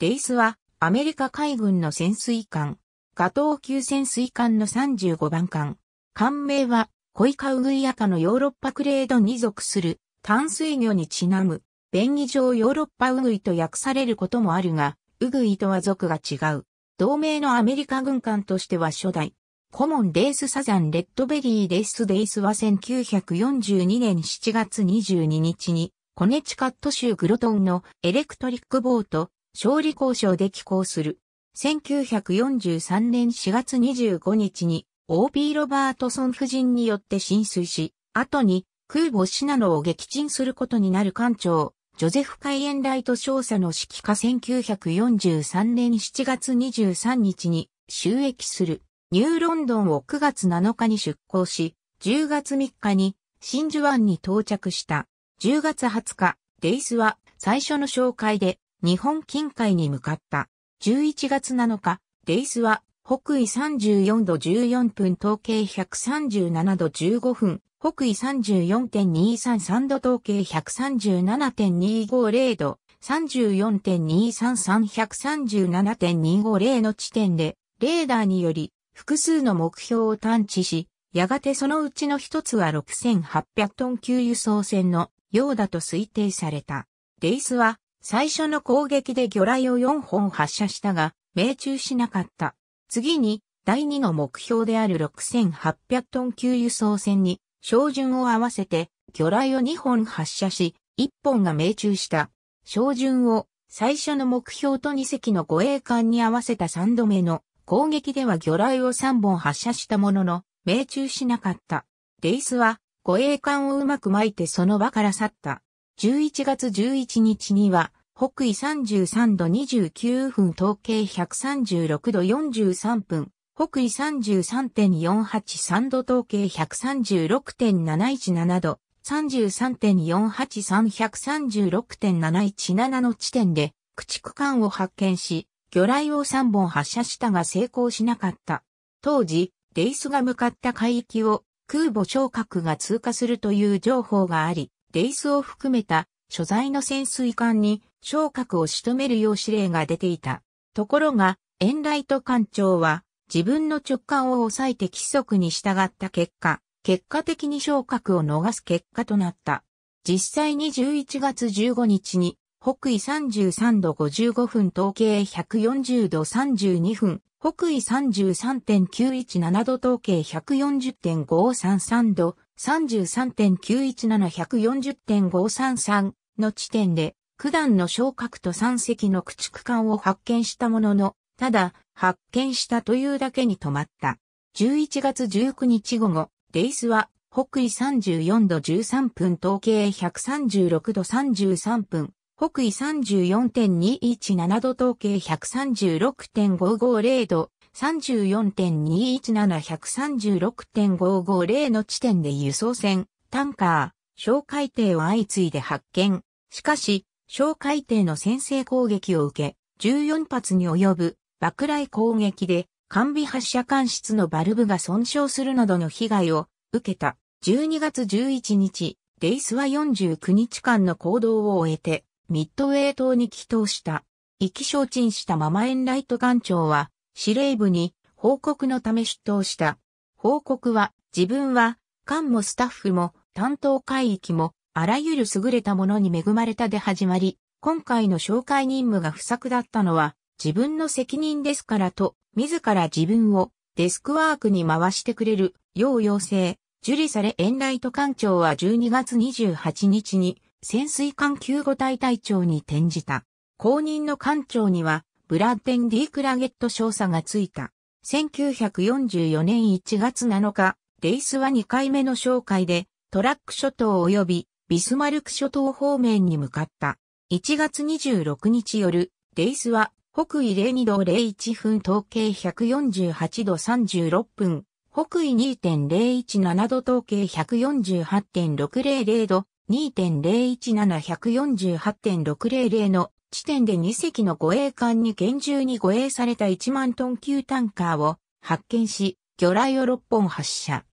レイスはアメリカ海軍の潜水艦、ガトー級潜水艦の35番艦。艦名はコイカウグイアカのヨーロッパクレードに属する淡水魚にちなむ、便宜上ヨーロッパウグイと訳されることもあるが、ウグイとは属が違う。同盟のアメリカ軍艦としては初代。コモンレースサザンレッドベリーレースデイスは1942年7月22日にコネチカット州グロトンのエレクトリックボート勝利交渉で寄港する。1943年4月25日に OB ロバートソン夫人によって浸水し、後に空母シナノを撃沈することになる艦長、ジョゼフ・海援ライト少佐の指揮下1943年7月23日に収益する。ニューロンドンを9月7日に出港し、10月3日に真珠湾に到着した。10月20日、デイスは最初の紹介で日本近海に向かった。11月7日、デイスは北緯34度14分統計137度15分、北緯34.233度統計137.250度、34.233137.250の地点で、レーダーにより複数の目標を探知し、やがてそのうちの一つは6800トン級輸送船のようだと推定された。デイスは最初の攻撃で魚雷を4本発射したが、命中しなかった。次に、第2の目標である6800トン級輸送船に、照準を合わせて、魚雷を2本発射し、1本が命中した。照準を最初の目標と2隻の護衛艦に合わせた3度目の攻撃では魚雷を3本発射したものの、命中しなかった。デイスは護衛艦をうまく巻いてその場から去った。11月11日には、北緯33度29分統計136度43分、北緯33.483度統計136.717度、33.48336.717の地点で駆逐艦を発見し、魚雷を3本発射したが成功しなかった。当時、レイスが向かった海域を空母昇格が通過するという情報があり、レイスを含めた所在の潜水艦に昇格を仕留めるよう指令が出ていた。ところが、エンライト艦長は自分の直感を抑えて規則に従った結果、結果的に昇格を逃す結果となった。実際に11月15日に北緯33度55分統計140度32分、北緯33.917度統計140.533度、33.917140.533の地点で、九段の昇格と三隻の駆逐艦を発見したものの、ただ、発見したというだけに止まった。11月19日午後、レイスは、北緯34度13分、統計136度33分、北緯34.217度、統計136.550度、34.217136.550の地点で輸送船、タンカー、小海底を相次いで発見。しかし、小海底の先制攻撃を受け、14発に及ぶ爆雷攻撃で、完備発射管室のバルブが損傷するなどの被害を受けた。12月11日、レイスは49日間の行動を終えて、ミッドウェイ島に帰島した。意気消沈したママエンライト艦長は、司令部に報告のため出頭した。報告は自分は官もスタッフも担当海域もあらゆる優れたものに恵まれたで始まり、今回の紹介任務が不作だったのは自分の責任ですからと、自ら自分をデスクワークに回してくれるよう要請。受理されエンライト艦長は12月28日に潜水艦救護隊隊長に転じた。公認の艦長にはブラッデン・ディ・クラゲット少佐がついた。1944年1月7日、レイスは2回目の紹介で、トラック諸島及びビスマルク諸島方面に向かった。1月26日夜、レイスは北緯02度01分統計148度36分、北緯2.017度統計148.600度、2.017148.600の地点で2隻の護衛艦に厳重に護衛された1万トン級タンカーを発見し、魚雷を6本発射。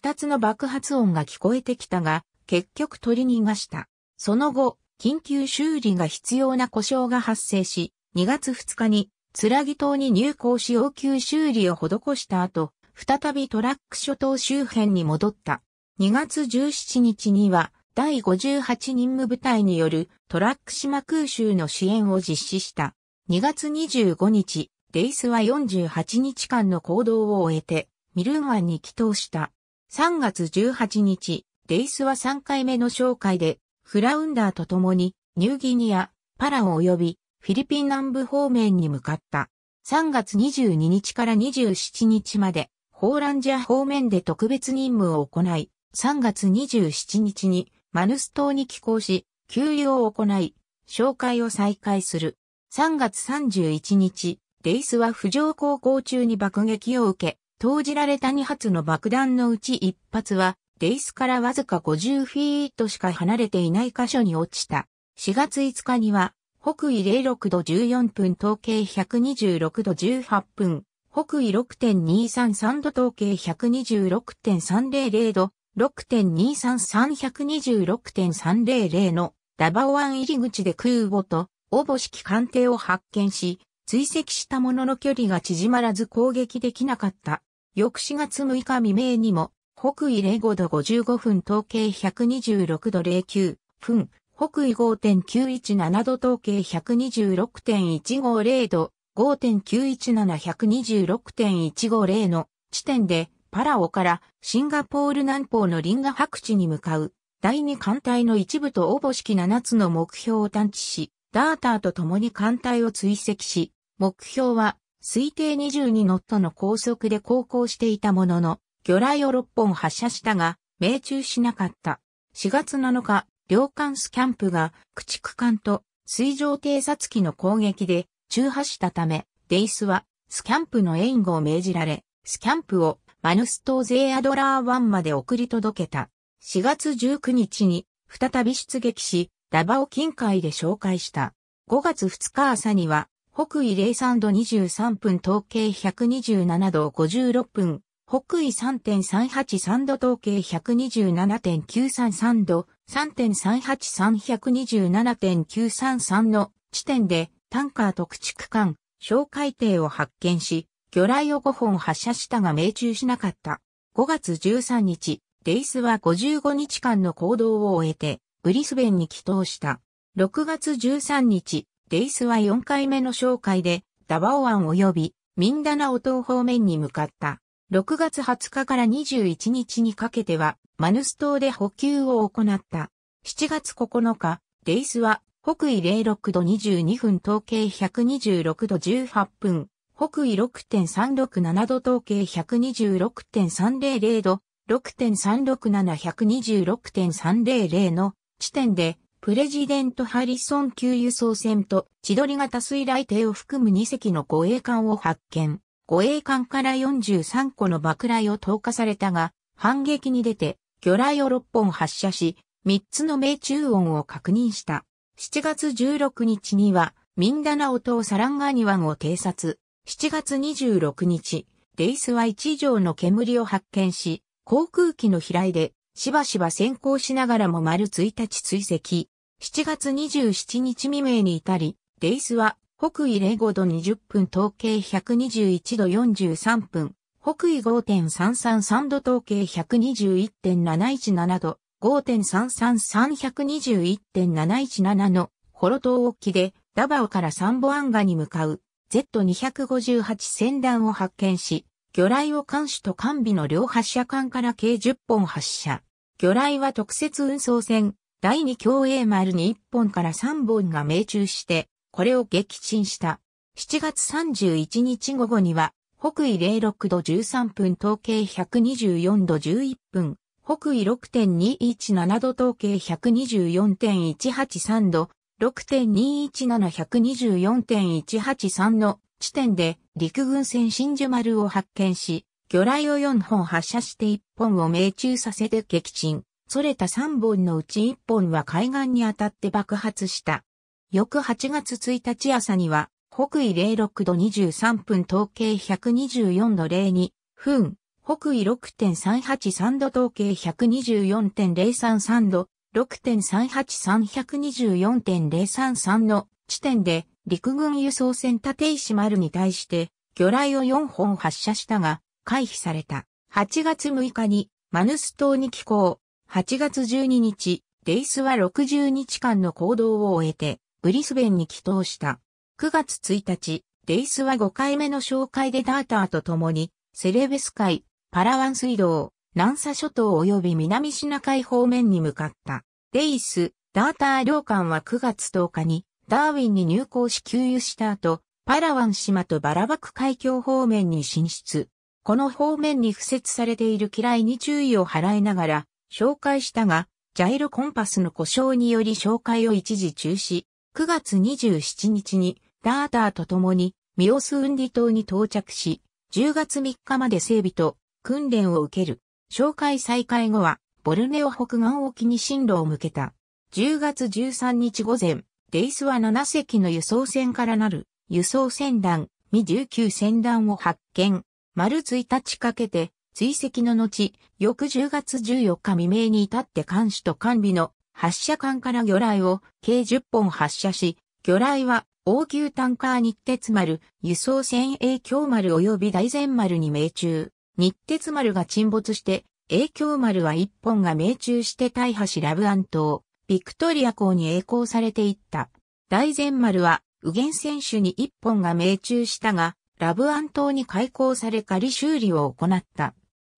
2つの爆発音が聞こえてきたが、結局取り逃がした。その後、緊急修理が必要な故障が発生し、2月2日に、つらぎ島に入港し応急修理を施した後、再びトラック諸島周辺に戻った。2月17日には、第58任務部隊によるトラック島空襲の支援を実施した。2月25日、デイスは48日間の行動を終えて、ミルン湾に帰投した。3月18日、デイスは3回目の紹介で、フラウンダーと共に、ニューギニア、パラオ及び、フィリピン南部方面に向かった。3月22日から27日まで、ホーランジャ方面で特別任務を行い、3月27日にマヌス島に寄港し、給油を行い、紹介を再開する。3月31日、レイスは浮上航行中に爆撃を受け、投じられた2発の爆弾のうち1発は、レイスからわずか50フィートしか離れていない箇所に落ちた。4月5日には、北緯06度14分統計126度18分、北緯6.233度統計126.300度、6.23326.300のダバオ湾入り口で空母と応募式艦艇を発見し、追跡したものの距離が縮まらず攻撃できなかった。翌4月6日未明にも、北緯05度55分統計126度09分、北緯5.917度統計126.150度、5.917126.150の地点でパラオからシンガポール南方のリンガ白地に向かう第二艦隊の一部とおぼしき七つの目標を探知し、ダーターと共に艦隊を追跡し、目標は推定22ノットの高速で航行していたものの、魚雷を6本発射したが、命中しなかった。4月7日、両艦スキャンプが駆逐艦と水上偵察機の攻撃で中破したため、デイスはスキャンプの援護を命じられ、スキャンプをマヌストーゼーアドラー1まで送り届けた。4月19日に再び出撃し、ダバオ近海で紹介した。5月2日朝には、北緯03度23分統計127度56分、北緯3.383度統計127.933度、3.383127.933の地点でタンカーと駆逐艦、哨戒艇を発見し、魚雷を5本発射したが命中しなかった。5月13日、デイスは55日間の行動を終えて、ブリスベンに帰投した。6月13日、デイスは4回目の紹介で、ダバオ湾及び、ミンダナオ島方面に向かった。6月20日から21日にかけては、マヌス島で補給を行った。7月9日、デイスは、北緯06度22分統計126度18分、北緯6.367度統計126.300度、6.367126.300の地点で、プレジデント・ハリソン級輸送船と千鳥型水雷艇を含む2隻の護衛艦を発見。護衛艦から43個の爆雷を投下されたが、反撃に出て、魚雷を6本発射し、3つの命中音を確認した。7月16日には、ミンダナオ島サランガニ湾を偵察。7月26日、デイスは1以上の煙を発見し、航空機の飛来で、しばしば先行しながらも丸1日追跡。7月27日未明に至り、デイスは、北緯05度20分統計121度43分、北緯5.333度統計121.717度、5.333121.717の、ホロ島沖で、ダバオからサンボアンガに向かう Z258 船団を発見し、魚雷を艦首と艦尾の両発射管から計10本発射。魚雷は特設運送船、第2共栄丸に1本から3本が命中して、これを撃沈した。7月31日午後には、北緯06度13分統計124度11分、北緯6.217度統計124.183度、6 2 1 7 2 4 1 8 3の地点で陸軍船真珠丸を発見し、魚雷を4本発射して1本を命中させて撃沈。それた3本のうち1本は海岸に当たって爆発した。翌8月1日朝には、北緯06度23分統計124度02分、北緯6.383度統計124.033度、6.38324.033の地点で陸軍輸送船立石丸に対して魚雷を4本発射したが回避された。8月6日にマヌス島に寄港。8月12日、デイスは60日間の行動を終えてブリスベンに帰港した。9月1日、デイスは5回目の紹介でダーターと共にセレベス海、パラワン水道、南沙諸島及び南シナ海方面に向かった。デイス、ダーター領館は9月10日にダーウィンに入港し給油した後、パラワン島とバラバク海峡方面に進出。この方面に付設されている機雷に注意を払いながら紹介したが、ジャイロコンパスの故障により紹介を一時中止。9月27日にダーターと共にミオスウンディ島に到着し、10月3日まで整備と訓練を受ける。紹介再開後は、ボルネオ北岸沖に進路を向けた。10月13日午前、デイスは7隻の輸送船からなる、輸送船団、ミ19船団を発見。丸1日かけて、追跡の後、翌10月14日未明に至って艦首と艦尾の発射管から魚雷を計10本発射し、魚雷は応急タンカー日鉄丸、輸送船永響丸及び大前丸に命中。日鉄丸が沈没して、影響丸は一本が命中して大橋ラブアン島、ビクトリア港に栄光されていった。大前丸は、右元選手に一本が命中したが、ラブアン島に開港され仮修理を行った。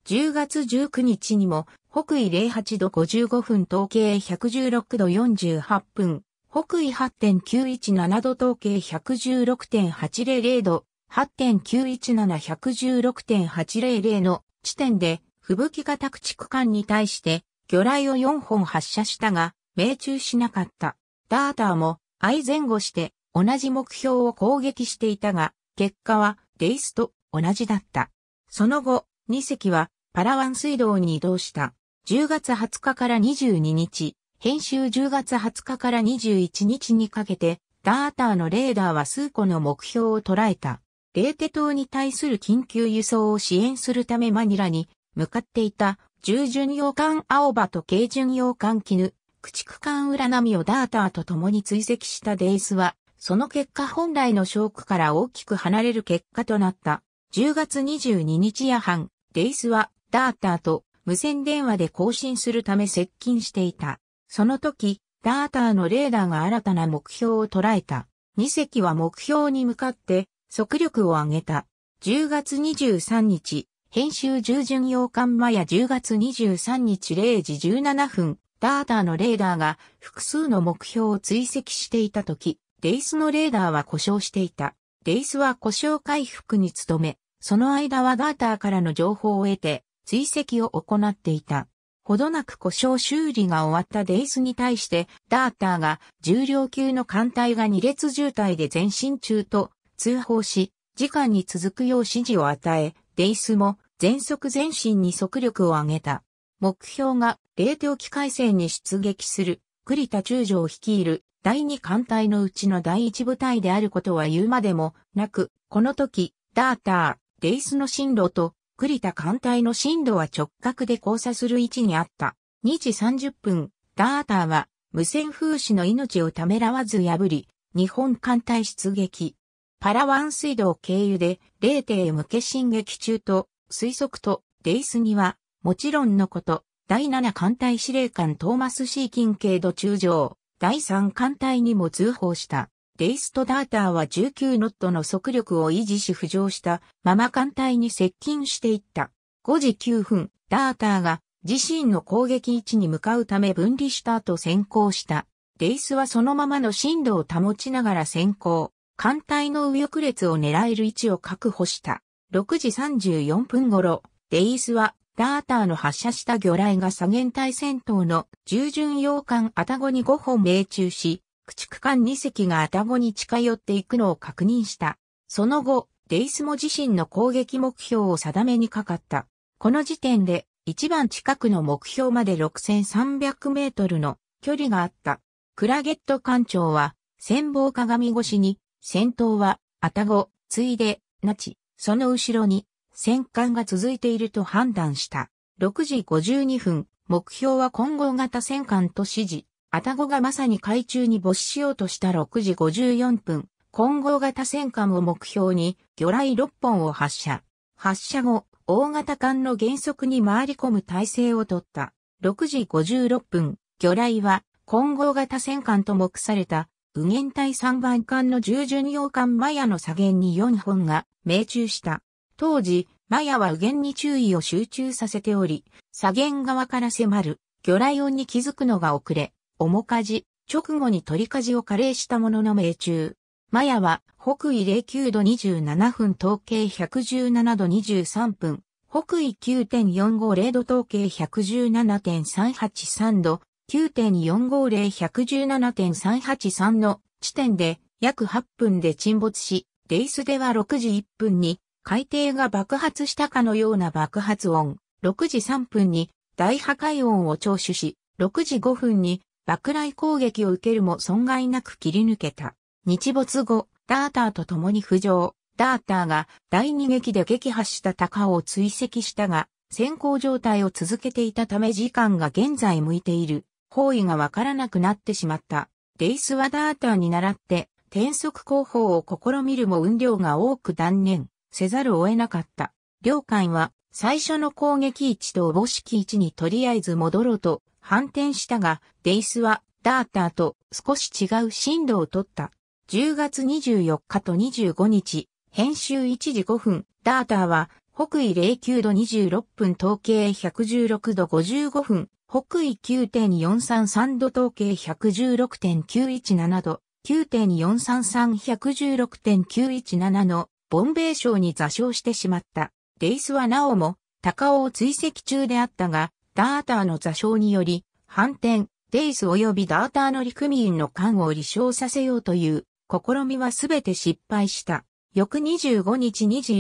10月19日にも、北緯08度55分統計116度48分、北緯8.917度統計116.800度8.917116.800の地点で、吹雪型駆逐艦に対して、魚雷を4本発射したが、命中しなかった。ダーターも、相前後して、同じ目標を攻撃していたが、結果は、レイスと同じだった。その後、2隻は、パラワン水道に移動した。10月20日から22日、編集10月20日から21日にかけて、ダーターのレーダーは数個の目標を捉えた。レーテ島に対する緊急輸送を支援するためマニラに向かっていた従巡洋艦青葉と軽巡洋艦絹、駆逐艦裏波をダーターと共に追跡したデイスは、その結果本来のショックから大きく離れる結果となった。10月22日夜半、デイスはダーターと無線電話で更新するため接近していた。その時、ダーターのレーダーが新たな目標を捉えた。2隻は目標に向かって速力を上げた。10月23日、編集従順洋艦マヤ10月23日0時17分、ダーターのレーダーが複数の目標を追跡していたとき、イスのレーダーは故障していた。デイスは故障回復に努め、その間はダーターからの情報を得て、追跡を行っていた。ほどなく故障修理が終わったデイスに対して、ダーターが重量級の艦隊が2列渋滞で前進中と通報し、時間に続くよう指示を与え、デイスも全速前進に速力を上げた。目標が冷凍機械戦に出撃する栗田中将率いる第二艦隊のうちの第一部隊であることは言うまでもなく、この時、ダーター、デイスの進路と栗田艦隊の進路は直角で交差する位置にあった。2時30分、ダーターは無線風刺の命をためらわず破り、日本艦隊出撃。パラワン水道経由で、霊帝向け進撃中と、推測と、レイスには、もちろんのこと、第7艦隊司令官トーマス・シーキン軽度中将、第3艦隊にも通報した。レイスとダーターは19ノットの速力を維持し浮上したまま艦隊に接近していった。5時9分、ダーターが自身の攻撃位置に向かうため分離した後先行した。レイスはそのままの進路を保ちながら先行。艦隊の右翼列を狙える位置を確保した。6時34分頃、デイスは、ダーターの発射した魚雷が左舷対戦闘の従順洋艦アタゴに5本命中し、駆逐艦2隻がアタゴに近寄っていくのを確認した。その後、デイスも自身の攻撃目標を定めにかかった。この時点で、一番近くの目標まで6300メートルの距離があった。クラゲット艦長は、戦防鏡越しに先頭は、アタゴ、ついで、ナチ、その後ろに、戦艦が続いていると判断した。6時52分、目標は混合型戦艦と指示。アタゴがまさに海中に没しようとした6時54分、混合型戦艦を目標に、魚雷6本を発射。発射後、大型艦の原則に回り込む体制をとった。6時56分、魚雷は、混合型戦艦と目された右舷体3番艦の従巡洋艦マヤの左舷に4本が命中した。当時、マヤは右舷に注意を集中させており、左舷側から迫る魚雷音に気づくのが遅れ、重かじ、直後に取りかじを加齢したものの命中。マヤは北緯09度27分統計117度23分、北緯9.450度統計117.383度、9.450-117.383の地点で約8分で沈没し、レイスでは6時1分に海底が爆発したかのような爆発音、6時3分に大破壊音を聴取し、6時5分に爆雷攻撃を受けるも損害なく切り抜けた。日没後、ダーターと共に浮上。ダーターが第二撃で撃破した鷹を追跡したが、先行状態を続けていたため時間が現在向いている。方位がわからなくなってしまった。デイス・ワダーターに習って、転速工法を試みるも運量が多く断念せざるを得なかった。両艦は最初の攻撃位置とおぼしき位置にとりあえず戻ろうと反転したが、デイスはダーターと少し違う進路を取った。10月24日と25日、編集1時5分、ダーターは北緯09度26分統計116度55分、北緯9.433度統計116.917度、9.433116.917のボンベイ省に座礁してしまった。デイスはなおも高尾を追跡中であったが、ダーターの座礁により、反転、デイス及びダーターの陸民の艦を離礁させようという試みは全て失敗した。翌25日2時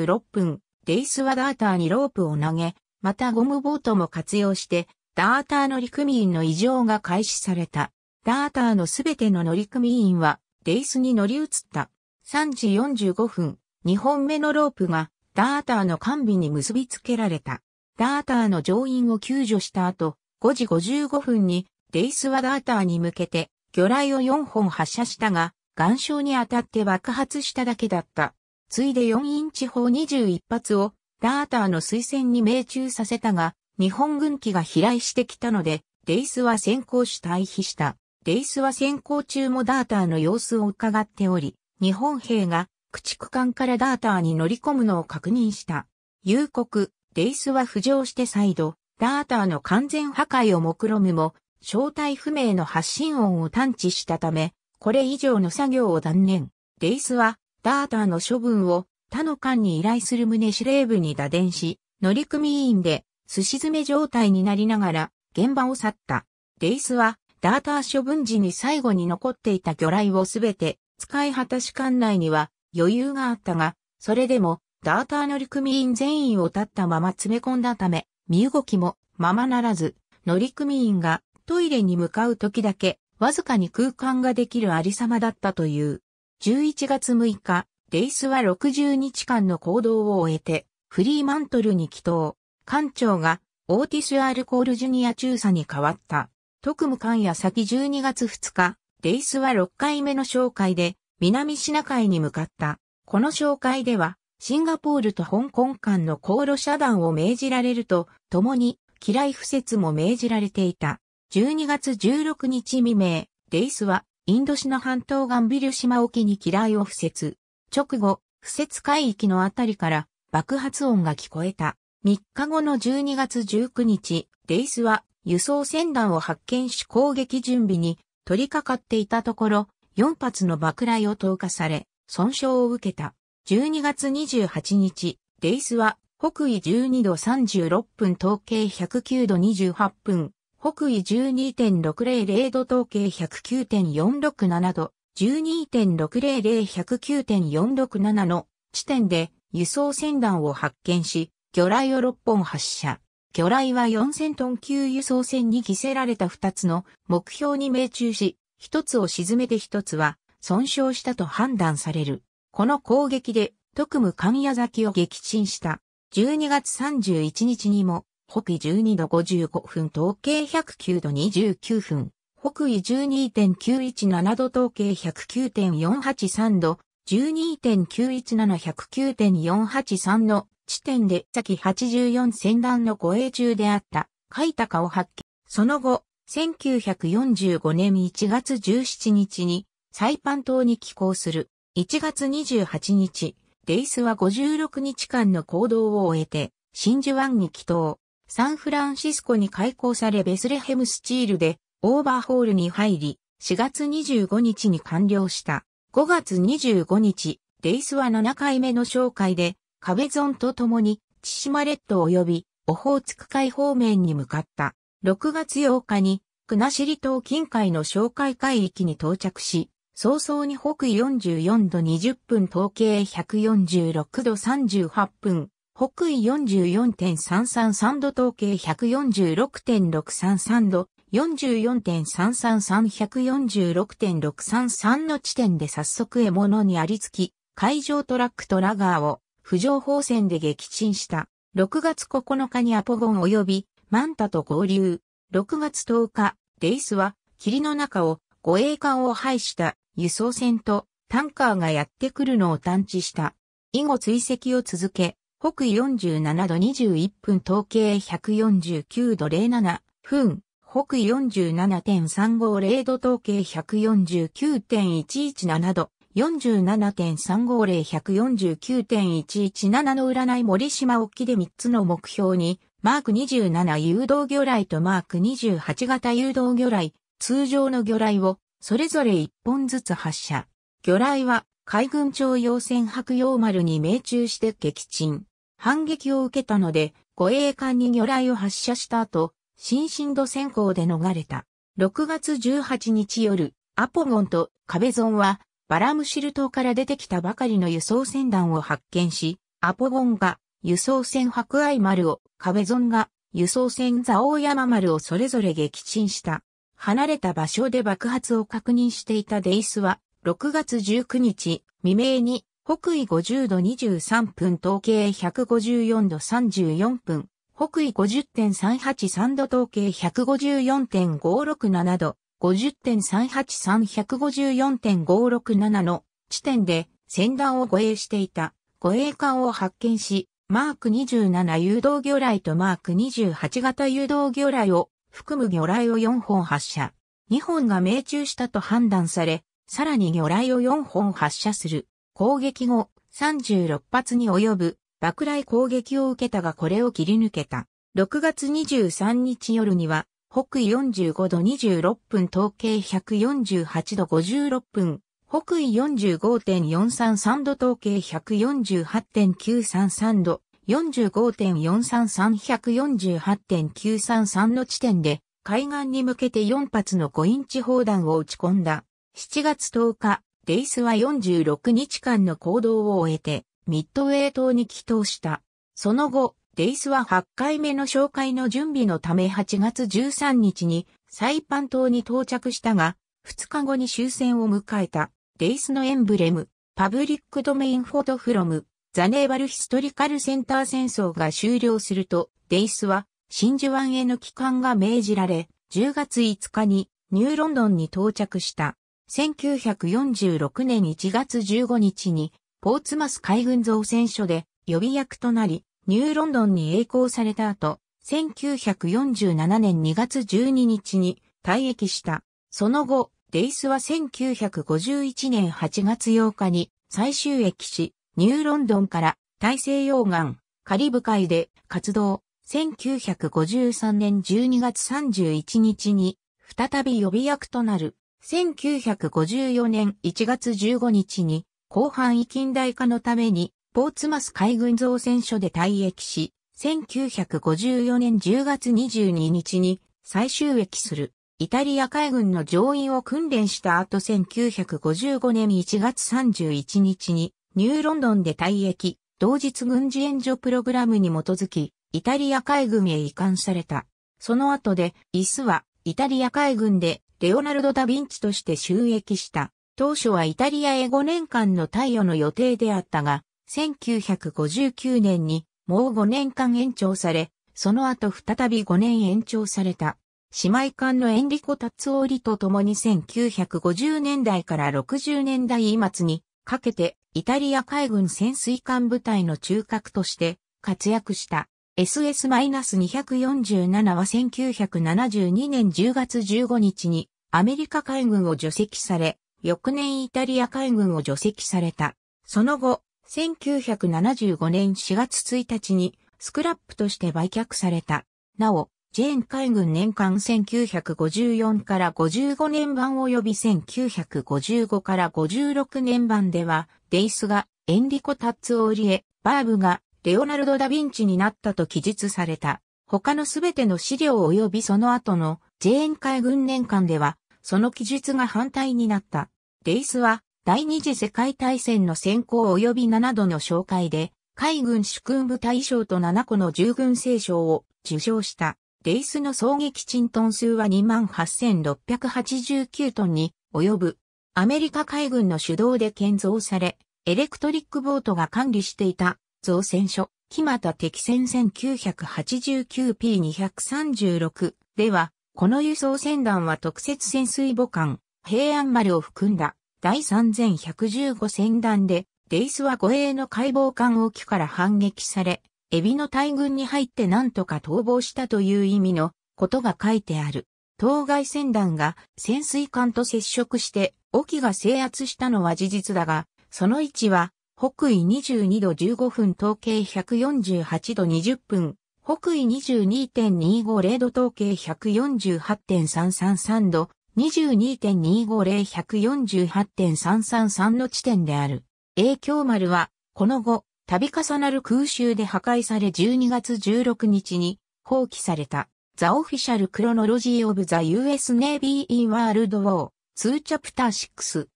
46分、デイスはダーターにロープを投げ、またゴムボートも活用して、ダーター乗組員の異常が開始された。ダーターのすべての乗組員は、デイスに乗り移った。3時45分、2本目のロープが、ダーターの完備に結びつけられた。ダーターの乗員を救助した後、5時55分に、デイスはダーターに向けて、魚雷を4本発射したが、岩礁に当たって爆発しただけだった。ついで4インチ砲21発を、ダーターの水薦に命中させたが、日本軍機が飛来してきたので、デイスは先行し退避した。デイスは先行中もダーターの様子を伺っており、日本兵が駆逐艦からダーターに乗り込むのを確認した。夕刻、デイスは浮上して再度、ダーターの完全破壊を目論むも、正体不明の発信音を探知したため、これ以上の作業を断念。デイスは、ダーターの処分を他の艦に依頼する旨司令部に打電し、乗組員ですし詰め状態になりながら現場を去った。レイスはダーター処分時に最後に残っていた魚雷をすべて使い果たし館内には余裕があったが、それでもダーター乗組員全員を立ったまま詰め込んだため、身動きもままならず、乗組員がトイレに向かう時だけ、わずかに空間ができるありさまだったという。11月6日、レイスは60日間の行動を終えて、フリーマントルに帰投。艦長がオーティス・アール・コール・ジュニア中佐に変わった。特務艦や先12月2日、レイスは6回目の紹介で南シナ海に向かった。この紹介では、シンガポールと香港間の航路遮断を命じられると、共に、機雷不説も命じられていた。12月16日未明、レイスは、インドシナ半島ガンビル島沖に機雷を不設。直後、不設海域のあたりから爆発音が聞こえた。3日後の12月19日、デイスは輸送船団を発見し攻撃準備に取り掛かっていたところ、4発の爆雷を投下され、損傷を受けた。12月28日、デイスは北緯12度36分統計109度28分、北緯12.600度統計109.467度、12.600109.467の地点で輸送船団を発見し、魚雷を6本発射。魚雷は4000トン級輸送船に着せられた2つの目標に命中し、1つを沈めて1つは損傷したと判断される。この攻撃で特務神谷崎を撃沈した。12月31日にも北緯12度55分統計109度29分、北緯12.917度統計109.483度、12.917109.483の地点で先84戦団の護衛中であった海鷹を発見。その後、1945年1月17日にサイパン島に寄港する。1月28日、デイスは56日間の行動を終えて、真珠湾に帰島。サンフランシスコに開港されベスレヘムスチールでオーバーホールに入り、4月25日に完了した。5月25日、デイスは7回目の紹介で壁ンと共に、千島列島及び、オホーツク海方面に向かった。6月8日に、国後島近海の哨戒海域に到着し、早々に北緯44度20分統計146度38分、北緯44.333度統計146.633度、44.333146.633の地点で早速獲物にありつき、海上トラックとラガーを浮上方戦で撃沈した。6月9日にアポゴン及びマンタと合流。6月10日、デイスは霧の中を護衛艦を排した輸送船とタンカーがやってくるのを探知した。以後追跡を続け、北47度21分統計149度07分、北47.350度統計149.117度、47.350149.117の占い森島沖で3つの目標に、マーク27誘導魚雷とマーク28型誘導魚雷、通常の魚雷を、それぞれ1本ずつ発射。魚雷は、海軍庁用船白用丸に命中して撃沈。反撃を受けたので、護衛艦に魚雷を発射した後、新進度先行で逃れた。6月18日夜、アポゴンと壁ゾンはバラムシル島から出てきたばかりの輸送船団を発見し、アポゴンが輸送船博愛丸を、カゾンが輸送船ザオヤマ丸をそれぞれ撃沈した。離れた場所で爆発を確認していたデイスは、6月19日未明に北緯50度23分統計154度34分、北緯50.383度統計154.567度、50.383-154.567の地点で船団を護衛していた護衛艦を発見し、マーク27誘導魚雷とマーク28型誘導魚雷を含む魚雷を4本発射。2本が命中したと判断され、さらに魚雷を4本発射する。攻撃後、36発に及ぶ爆雷攻撃を受けたがこれを切り抜けた。6月23日夜には北緯45度26分、統計148度56分、北緯45.433度、統計148.933度、45.433148.933の地点で、海岸に向けて4発の5インチ砲弾を撃ち込んだ。7月10日、レイスは46日間の行動を終えて、ミッドウェイ島に帰投した。その後、デイスは8回目の紹介の準備のため8月13日にサイパン島に到着したが、2日後に終戦を迎えたデイスのエンブレム、パブリックドメインフォトフロム、ザネーバルヒストリカルセンター戦争が終了すると、デイスは真珠湾への帰還が命じられ、10月5日にニューロンドンに到着した。1946年1月15日に、ポーツマス海軍造船所で予備役となり、ニューロンドンに栄光された後、1947年2月12日に退役した。その後、デイスは1951年8月8日に最終役し、ニューロンドンから大西洋岸、カリブ海で活動。1953年12月31日に再び予備役となる。1954年1月15日に広範囲近代化のためにポーツマス海軍造船所で退役し、1954年10月22日に再収益する。イタリア海軍の乗員を訓練した後1955年1月31日にニューロンドンで退役、同日軍事援助プログラムに基づき、イタリア海軍へ移管された。その後で、イスはイタリア海軍でレオナルド・ダ・ヴィンチとして収益した。当初はイタリアへ5年間の貸与の予定であったが、1959年にもう5年間延長され、その後再び5年延長された。姉妹艦のエンリコ・タツオリと共に1950年代から60年代末にかけてイタリア海軍潜水艦部隊の中核として活躍した SS-247 は1972年10月15日にアメリカ海軍を除籍され、翌年イタリア海軍を除籍された。その後、1975年4月1日にスクラップとして売却された。なお、ジェーン海軍年間1954から55年版及び1955から56年版では、デイスがエンリコ・タッツオーリエ、バーブがレオナルド・ダ・ヴィンチになったと記述された。他のすべての資料及びその後のジェーン海軍年間では、その記述が反対になった。デイスは第二次世界大戦の先行及び7度の紹介で、海軍主君部大将と7個の従軍聖将を受賞した。レースの総撃沈トン数は28,689トンに及ぶ。アメリカ海軍の主導で建造され、エレクトリックボートが管理していた造船所、木又敵船 1989P236 では、この輸送船団は特設潜水母艦、平安丸を含んだ第3115戦団で、デイスは護衛の解剖艦沖から反撃され、エビの大群に入って何とか逃亡したという意味のことが書いてある。当該船団が潜水艦と接触して沖が制圧したのは事実だが、その位置は北緯22度15分統計148度20分、北緯22.250度統計148.333度、22.250-148.333の地点である。影響丸は、この後、度重なる空襲で破壊され12月16日に放棄された。ザ・オフィシャル・クロノロジー・オブ・ザ・ US Navy in World War 2チャプター6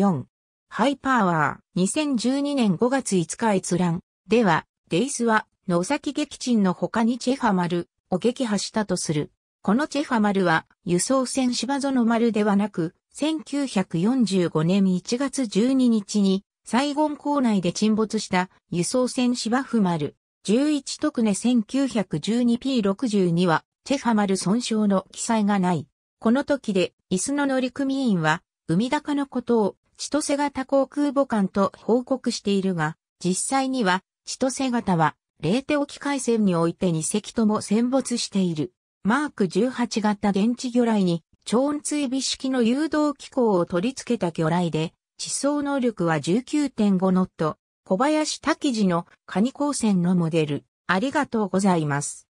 1944ハイパーワー2012年5月5日閲覧では、デイスは野崎撃沈の他にチェハマルを撃破したとする。このチェファ丸は輸送船芝園丸ではなく、1945年1月12日にサイゴン港内で沈没した輸送船芝生丸11特根 1912P62 はチェファ丸損傷の記載がない。この時で椅子の乗組員は海高のことを千歳型航空母艦と報告しているが、実際には千歳型は冷凍機沖海戦において2隻とも戦没している。マーク18型電池魚雷に超音追尾式の誘導機構を取り付けた魚雷で、地層能力は19.5ノット、小林滝地のカニ光線のモデル。ありがとうございます。